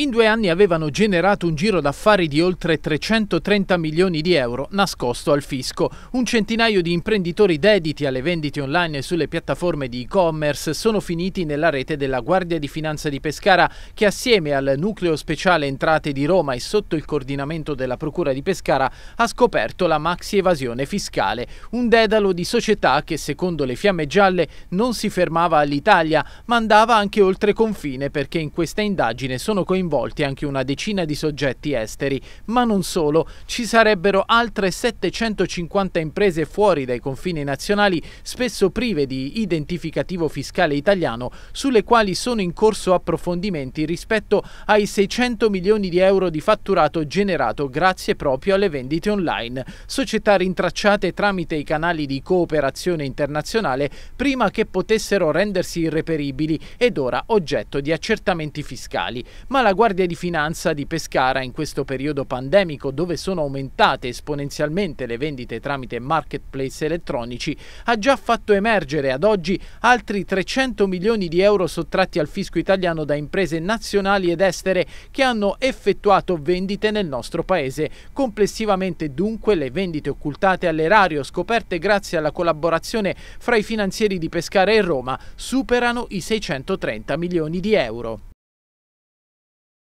In due anni avevano generato un giro d'affari di oltre 330 milioni di euro nascosto al fisco. Un centinaio di imprenditori dediti alle vendite online sulle piattaforme di e-commerce sono finiti nella rete della Guardia di Finanza di Pescara che assieme al Nucleo Speciale Entrate di Roma e sotto il coordinamento della Procura di Pescara ha scoperto la maxi evasione fiscale, un dedalo di società che secondo le fiamme gialle non si fermava all'Italia ma andava anche oltre confine perché in questa indagine sono coinvolti coinvolti anche una decina di soggetti esteri, ma non solo, ci sarebbero altre 750 imprese fuori dai confini nazionali, spesso prive di identificativo fiscale italiano, sulle quali sono in corso approfondimenti rispetto ai 600 milioni di euro di fatturato generato grazie proprio alle vendite online, società rintracciate tramite i canali di cooperazione internazionale prima che potessero rendersi irreperibili ed ora oggetto di accertamenti fiscali. Ma la Guardia di Finanza di Pescara in questo periodo pandemico dove sono aumentate esponenzialmente le vendite tramite marketplace elettronici ha già fatto emergere ad oggi altri 300 milioni di euro sottratti al fisco italiano da imprese nazionali ed estere che hanno effettuato vendite nel nostro paese. Complessivamente dunque le vendite occultate all'erario scoperte grazie alla collaborazione fra i finanzieri di Pescara e Roma superano i 630 milioni di euro.